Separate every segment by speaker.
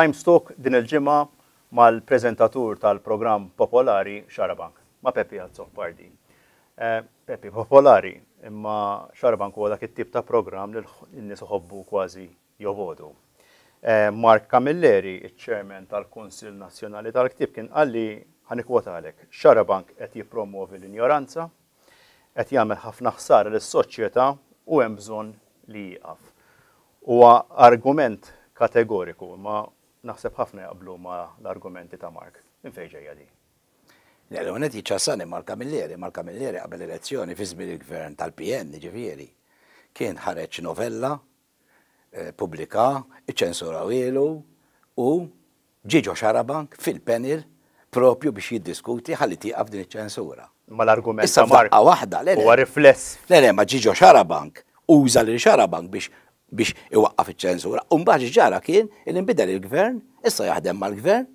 Speaker 1: Time Stock din il-ġimma mal-prezentatur tal-programm popolari Xarabank, ma Peppi Alzo Pardi. Eh, Peppi popolari, imma Xarabank huwa għadak it-tip ta' programm li n-nies uħobbu kważi jovodu. Eh, Mark Camilleri, il-ċermen tal-Konsil Nazzjonali tal-Ktib, kien għalli ħanikwota għalek, xarabank qed jipromuovi l-injoranza, qed jagħmel ħafna ħsara lis soċjetà u hemm bżonn li jieqaf. Huwa argument kategoriku, ma naħseb ħafna jaqblu ma l-argumenti ta' Mark. Infejġeja di. L-għonet
Speaker 2: jċassani Marka Milleri, Marka Milleri qabel elezzjoni fi żmien il-gvern tal pn ġifieri. Kien ħareġ novella, eh, pubblika, iċensura ilu u ġiġo xarabank fil-penil propju biex jiddiskuti ħalli tiqaf din iċ-ċensura. Ma l-argument ta' Mark. waħda, le. Huwa rifless. Le, le, ma ġiġo xarabank uża l xarabank biex biex iwaqqaf iċ-ċensura. Umbaġ ġara kien il-inbidel il-gvern, issa jaħdem mal-gvern,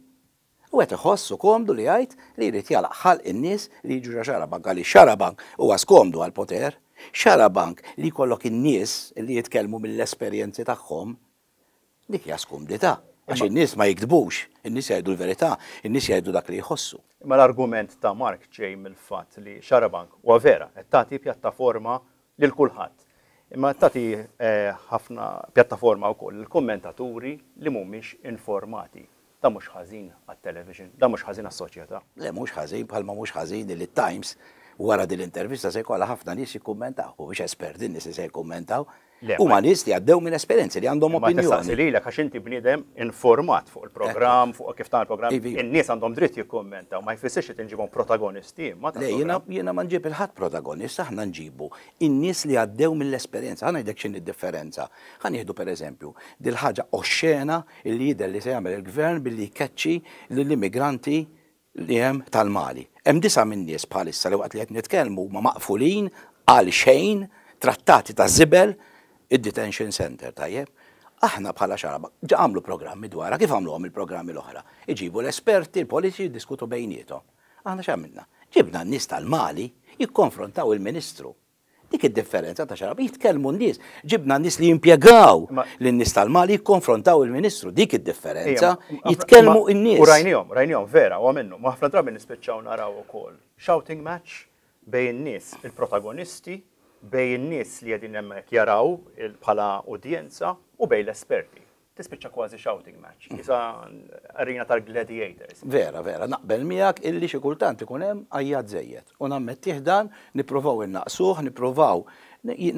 Speaker 2: u għet iħossu komdu li għajt li jrid jalaqħal in-nies li jġu xarabank għalli xarabank u għaskomdu għal-poter, xarabank li kollok in-nies li jitkellmu mill-esperjenzi tagħhom, dik jaskumdita. Għax in-nies ma jikdbux, in-nies jgħidu l-verità, in nis jgħidu dak li jħossu.
Speaker 1: Ma l-argument ta' Mark ġej mill-fatt li xarabank u vera qed tagħti pjattaforma lil kulħadd imma tati eh, ħafna pjattaforma u koll
Speaker 2: kommentaturi
Speaker 1: li mumiex informati. Da mux ħazin għat-television, da mux ħazin għal
Speaker 2: soċjetà Le mux ħazin bħalma mux ħazin li times wara din l-intervista se jkollha ħafna nies jikkummentaw, u biex esperti nies se jikkummentaw, Huma nies li għaddew minn esperjenzi li għandhom opinjoni. Ma li
Speaker 1: għax inti bniedem informat fuq il-programm, fuq kif ta' il-programm. In-nies għandhom dritt jikkommenta ma jfissirx li nġibhom protagonisti. Le jiena
Speaker 2: jiena ma nġib il-ħadd protagonist aħna nġibu in-nies li għaddew mill-esperjenza. jdek xin x'inhi differenza. Ħa nieħdu pereżempju dil ħaġa oxxena li jidher li se jagħmel il-gvern billi jkeċċi lill-immigranti li hemm tal-Mali. Hemm disa minn nies bħalissa li waqt li qed nitkellmu ma maqfulin għal xejn trattati ta' zibel id-detention center tajjeb. Aħna bħala xaraba, ġamlu programmi dwar, kif għamlu għom il-programmi l-oħra? Iġibu l-esperti, il-politiċi jiddiskutu bejnietom. Aħna xamilna. Ġibna n-nis tal-Mali jikkonfrontaw il-ministru. Dik id-differenza ta' xarab, jitkellmu n-nis, ġibna n-nis li jimpjegaw l-nis tal-Mali jikkonfrontaw il-ministru, dik id-differenza, jitkellmu n-nis. U rajnijom, rajnijom, vera, u għamennu,
Speaker 1: maħfna drabi nispiċċaw naraw u kol. Shouting match bejn n-nis, il-protagonisti bej in-nies li qegħdin jemmek jaraw bħala udjenza u bej l-esperti. Tispiċċa kważi shouting match, mm. isa arena tal-gladiators. Vera,
Speaker 2: vera, naqbel miegħek illi xi kultant ikun hemm ajjad żejjed. U tiħdan, niprofaw nippruvaw innaqsuh, nippruvaw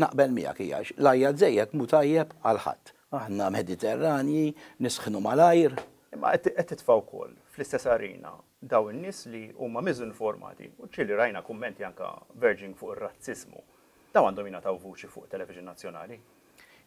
Speaker 2: naqbel miegħek hija l-ajjad żejjed mu tajjeb għal ħadd. Aħna Mediterranji, nisħnu malajr. Imma qed titfaw ukoll fl-istess arena daw
Speaker 1: in-nies li huma miżinformati u ċili rajna kummenti anka verging fuq ir-razzismu daw għandhom jingħataw vuċi fuq television nazzjonali.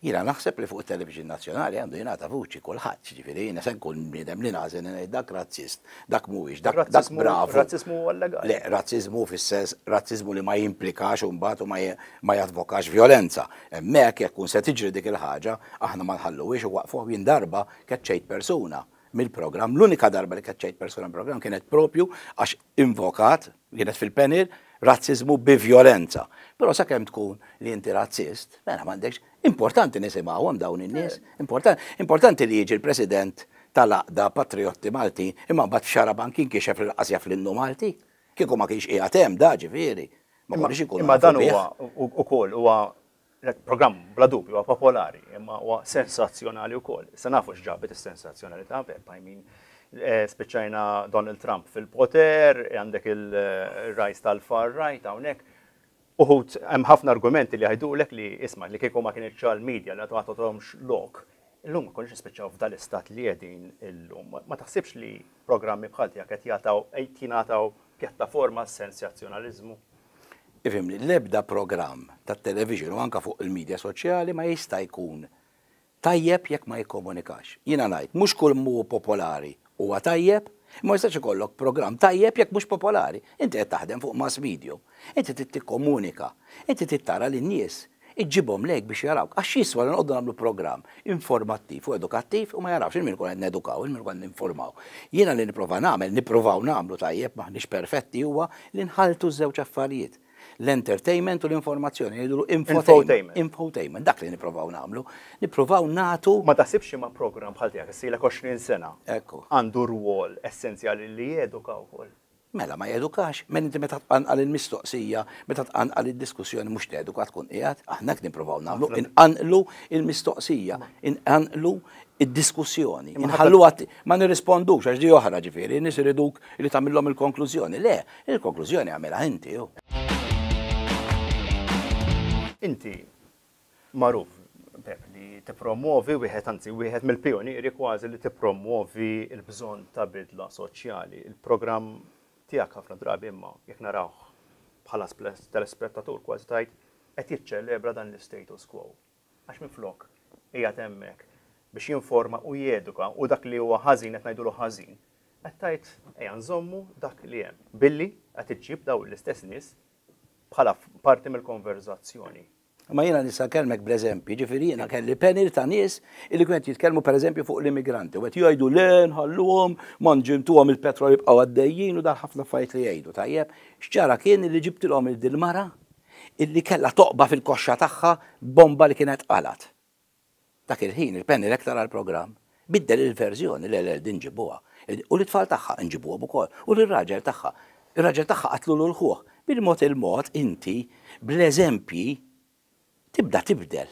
Speaker 2: Jina naħseb li fuq television nazzjonali għandu jingħata vuċi kulħadd, ġifieri jiena se nkun bniedem li nażen dak razzist, dak mhuwiex, dak dak bravo. Razzizmu għallegali. Le, razzizmu fis-sens razzizmu li ma jimplikax u mbagħad u ma jadvokax violenza. Hemmhekk jekk kun se tiġri dik il-ħaġa, aħna ma nħalluwiex u waqfuh jindarba keċċejt persuna mill-program. L-unika darba li kaċċajt persona program kienet propju għax invokat, kienet fil-penir, razzizmu bi violenza. Pero sa' kem tkun li inti razzist, mena mandekx, importanti nisimawom dawn in-nies, eh. importanti, importanti li jiġi l-president tal-aqda patriotti Malti, imma bat xaraban kien kiexef l-qasja fl-innu Malti, kieku ma kienx iqatem da ġifiri. Ma dan huwa
Speaker 1: u kol, huwa program bla dubju huwa popolari, imma huwa sensazzjonali wkoll. Se nafu x'ġabet is-sensazzjonalità verba, I mean, eh, spiċċajna Donald Trump fil-poter, eh, għandek il-rajs tal-far right hawnhekk. Uħut hemm ħafna argumenti li lek li isma' li kieku ma kienx għal-medja li għatgħathomx lok. Illum ma konx nispiċċaw f'dal-istat li qegħdin illum. Ma taħsibx li programmi bħal tiegħek qed jagħtaw qed jingħataw pjattaforma sensazzjonaliżmu
Speaker 2: ifimni, l-ebda program ta' televizjon u anka fuq il-medja soċjali ma jista' jkun tajjeb jekk ma jikkomunikax. Jina najt, mux kull mu popolari u tajjeb, ma jistax ikollok program tajjeb jekk mux popolari. Inti qed taħdem fuq mass video, inti trid tikkomunika, inti trid tara lin-nies, iġġibhom lejk biex jarawk. Għax jiswa li nqoddu nagħmlu programm informattiv u edukattiv u ma jarawx il-min kun qed nedukaw, il-min kun ninformaw. Jiena li nipprova nagħmel, nippruvaw nagħmlu tajjeb maħniex perfetti huwa li nħaltu żewġ affarijiet l-entertainment u l-informazzjoni, jidru infotainment. Infotainment, dak li niprofaw namlu. Niprofaw natu. Ma tasibx
Speaker 1: ma program bħal tijak, s-sila 20 sena. Ekku. Għandu rwol essenzjali li jeduka kol.
Speaker 2: Mela ma jedukax, men inti meta tqanqal il-mistoqsija, meta tqanqal id-diskussjoni mhux teduka tkun qiegħed, aħna kien nippruvaw nagħmlu Inqanlu il-mistoqsija, inqanqlu il diskussjoni Inħallu ma nirrispondux għax di oħra ġifieri, nies li tagħmilhom il-konklużjoni. Le, il-konklużjoni għamilha inti jo. Inti maruf pep li tipromuovi wieħed anzi wieħed
Speaker 1: mill-pionieri kważi li tippromuovi l-bżonn ta' bidla soċjali. Il-programm tiegħek ħafna drabi imma jekk narawh, bħala telespettatur kważi tajt qed jiċċelebra dan l-status quo. Għax minflok hija hemmhekk biex jinforma u jeduka u dak li huwa ħażin qed ngħidulu ħażin. Qed tajt ejja nżommu dak li hemm. Billi qed iġġib daw l-istess nies bħala parti mill-konverzazzjoni
Speaker 2: Ma jena nisa kelmek b'reżempju, ġifiri jena kelli penil ta' nis illi kienet jitkelmu pereżempju fuq l-immigranti. U għet jgħidu l-en, ħalluhom, manġimtu għom il-petrol jibqaw għaddejjin u dal-ħafna fajt li jgħidu. Tajjeb, xċara kien illi ġibtilhom il-dilmara illi kella toqba fil-koxxa tagħha bomba li kienet qalat. Dak il-ħin il-penil ektar għal-programm biddel il-verżjoni li l-el dinġibuha. U l-tfal tagħha nġibuha ukoll. U l-raġel tagħha. Il-raġel tagħha qatlu l-ħuħ. Bil-mod il-mod inti bl-eżempji tibda tibdel.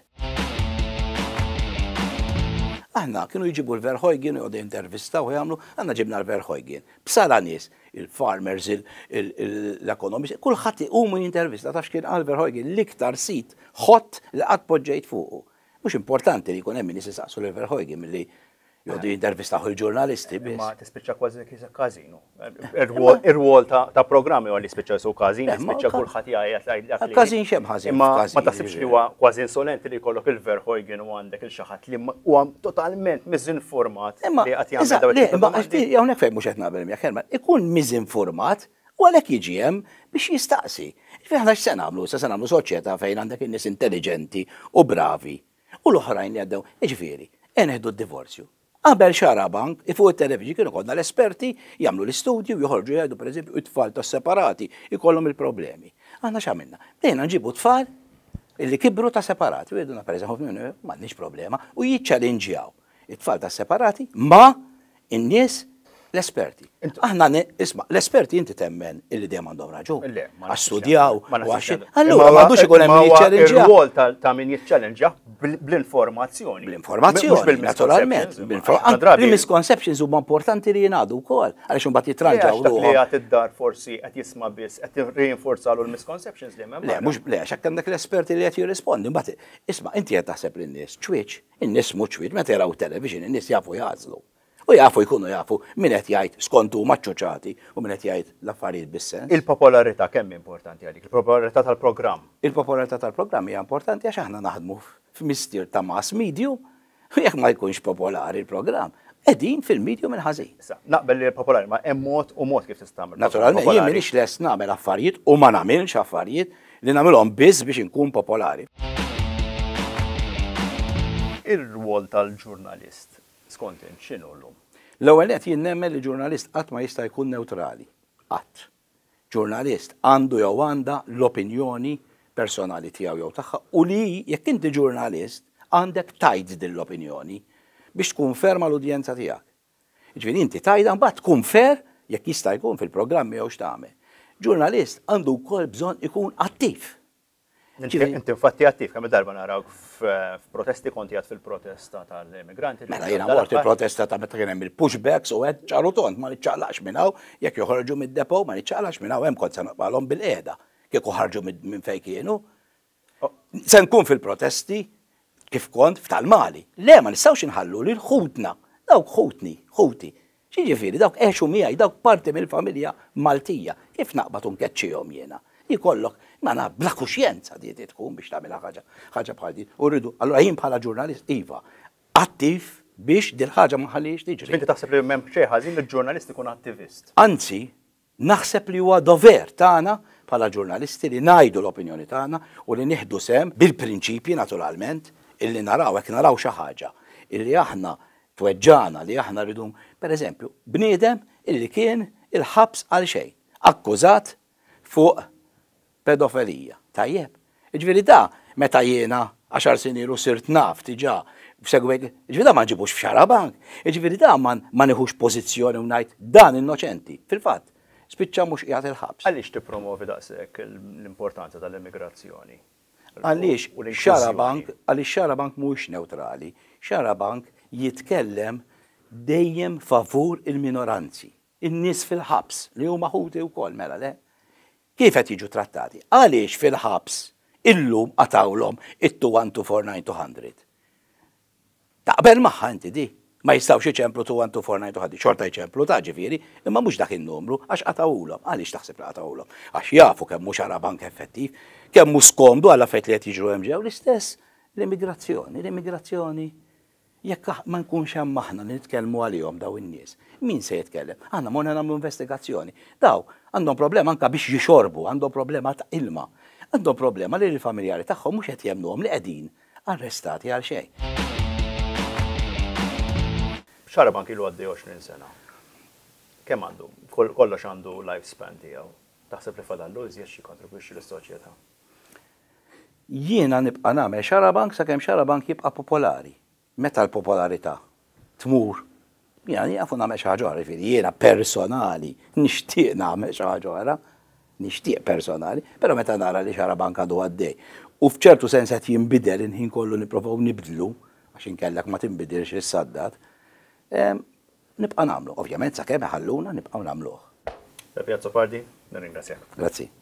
Speaker 2: Aħna kienu jġibu l-Verhoegen, u intervista u jgħamlu, għanna ġibna l-Verhoegen. Bsara nis, il-farmers, l-ekonomisti, kullħat u intervista, tax kien għal-Verhoegen l-iktar sit ħott li għad poġġejt fuqu. Mux importanti li jkun hemm nies isaqsu l-Verhoegen mill-li Jodi intervista ħu ġurnalisti biss. Ma
Speaker 1: tispiċċa kważi kisa kazinu. Ir-wol ta' programmi għalli spicċa su kazin, tispiċċa eh, kullħat jgħajat. Ah, kazin xem ħazin. Ma ta' sibx li eh. huwa kważi insolenti li kollok il-verħojgen u għandek il-xaħat li huwa totalment
Speaker 2: mizinformat. Imma hawnhekk fejn mhux qed naqbel miegħek Herman, ikun mizinformat u għalhekk jiġi hemm biex jistaqsi. Fiħna x'se nagħmlu, se nagħmlu soċjetà fejn għandek in-nies intelligenti u bravi. U l-oħrajn li għaddew, ġifieri, eneħdu d-divorzju. Qabel xara bank, ifu il-televiġi kienu konna l-esperti, jamlu l-istudju, joħorġu jgħidu per eżempju, it-tfal ta' separati, ikollhom il-problemi. Għanna xamilna, bdejna nġibu tfal illi kibru ta' separati, u jgħiduna per eżempju, minn problema, u jitċalinġjaw it-tfal ta' separati ma' in-nies l-esperti. Aħna isma' l-esperti inti temmen illi dejjem għandhom raġun. Għastudjaw, allura m'għandux ikun hemm jiċċellenġja. Il-wol
Speaker 1: ta' min jiċċellenġja bl-informazzjoni. Bl-informazzjoni, naturalment. Il-misconceptions
Speaker 2: huma importanti li jingħadu wkoll għaliex imbagħad jitranġaw. Li għad
Speaker 1: id-dar forsi qed jisma' biss qed reinforzalu l-misconceptions li hemm. Le, mhux le, għax
Speaker 2: hekk għandek l-esperti li qed jirrispondi. Imbagħad isma' inti qed taħseb lin-nies ċwieċ, in-nies mhux ċwieċ, meta jaraw television, in-nies jafu jażlu u jafu jkunu jafu min qed jgħid skontu maċċoċati u min qed jgħid l-affarijiet bis-sens. Il-popolarità kemm importanti għalik? Il-popolarità tal-programm. Il-popolarità tal-programm hija importanti għax aħna naħdmu f'mistier ta' mass medium u jekk ma jkunx popolari il-programm. Edin fil-medium minn ħażin Naqbel li popolari, ma hemm mod u mod kif tistagħmel.
Speaker 1: Naturalment, jien m'iniex
Speaker 2: lest nagħmel affarijiet u ma nagħmilx affarijiet li nagħmilhom biss biex inkun popolari. Ir-rwol tal-ġurnalist skont x'inhu llum? L-ewwel qed jien li ġurnalist qatt ma jista' jkun neutrali. Qatt. Ġurnalist għandu jew għandha l-opinjoni personali tiegħu jew tagħha u li jekk inti ġurnalist għandek tajd din l-opinjoni biex tkun ferma l-udjenza tiegħek. Ġvien inti tajda mbagħad tkun fer jekk jista' jkun fil-programmi jew x'tagħmel. Ġurnalist għandu wkoll bżonn ikun attiv Inti infatti attiv, kemm darba narawk f'protesti
Speaker 1: konti għat fil-protesta tal-immigranti. Mela jina mort
Speaker 2: il-protesta ta' meta kienem il-pushbacks u għed ċalu tont, ma minn minnaw, jekk joħorġu mid-depo, ma nitċaqlax minnaw, hemm kont sanqbalhom bil-qeda, kieku ħarġu minn fej kienu. Se nkun fil-protesti kif kont f'tal-Mali. Le, ma nistgħux inħallu li l-ħutna, dawk ħutni, ħuti. Ġiġifieri dawk eħxu miegħi, dawk parti mill-familja Maltija, kif naqbad unkeċċihom jiena jikollok. Ma na bla kuxjenza di tkun biex tagħmilha ħaġa ħagġa bħal din. Urridu, allura jien bħala ġurnalist iva, attiv biex dil ħaġa ma diġri. tiġri. taħseb li memm xeħazin ħażin il-ġurnalist ikun attivist. Anzi, naħseb li huwa dover tagħna bħala ġurnalisti li najdu l-opinjoni tagħna u li nieħdu sem bil-prinċipji naturalment illi naraw hekk naraw xi ħaġa illi aħna tweġġana li aħna rridu, pereżempju bniedem illi kien il-ħabs għal xejn akkużat fuq pedofilija. Tajjeb. Iġviri ta' meta jiena 10 sinir u sirt naf tiġa iġviri ġvida ma ġibux f'xara bank, da man ma neħux pozizjoni u najt dan innoċenti. Fil-fat, spiċċa mux jgħat il-ħabs.
Speaker 1: Għalix ti promovi daqsek l-importanza tal-immigrazzjoni?
Speaker 2: Għalix, xara bank, għalix xara bank mux neutrali, xara bank jitkellem dejjem favur il-minoranzi, il-nis fil-ħabs li huma ħuti u kol mela le kif qed jiġu trattati. Għaliex fil-ħabs illum qatawlhom it to 900 Taqbel magħha inti di, ma jistawx iċemplu to 900 xorta jċemplu ta' ġifieri, imma mhux dak in-numru għax qatawulhom. Għaliex taħseb li qatawulhom? Għax jafu kemm mhux ara bank effettiv, kemm mhux skomdu għall affett li qed jiġru hemm ġew l-istess l-immigrazzjoni, l-immigrazzjoni jekk ma nkunx hemm aħna li nitkellmu għalihom daw in-nies, min se jitkellem? Aħna morna nagħmlu investigazzjoni. Daw għandhom problema anka biex jixorbu, għandhom problema ta' ilma, għandhom problema li l-familjari tagħhom mhux qed jemnuhom li qegħdin arrestati għal xejn.
Speaker 1: Xarban kilu għaddej 20 sena. Kemm għandu? Kollox għandu lifespan tiegħu. Taħseb li fadallu iżjed xi kontribwixxi lis-soċjetà.
Speaker 2: Jiena nibqa' nagħmel xarabank sakemm xarabank jibqa' popolari meta l-popolarità tmur, jgħan jgħafu namel xaħġa ħra, jiena personali, nishtiq namel xaħġa ħra, nishtiq personali, pero meta nara li xara banka du għaddej. U fċertu sens qed jinbidel inħin kollu niprofaw nibdlu, għax inkellek ma xie s saddat ehm, nibqa' nagħmlu. Ovvjament sakemm ħalluna nibqa' nagħmluh.
Speaker 1: Pjazzo Pardi, nirringrazzjak.
Speaker 2: Grazzi.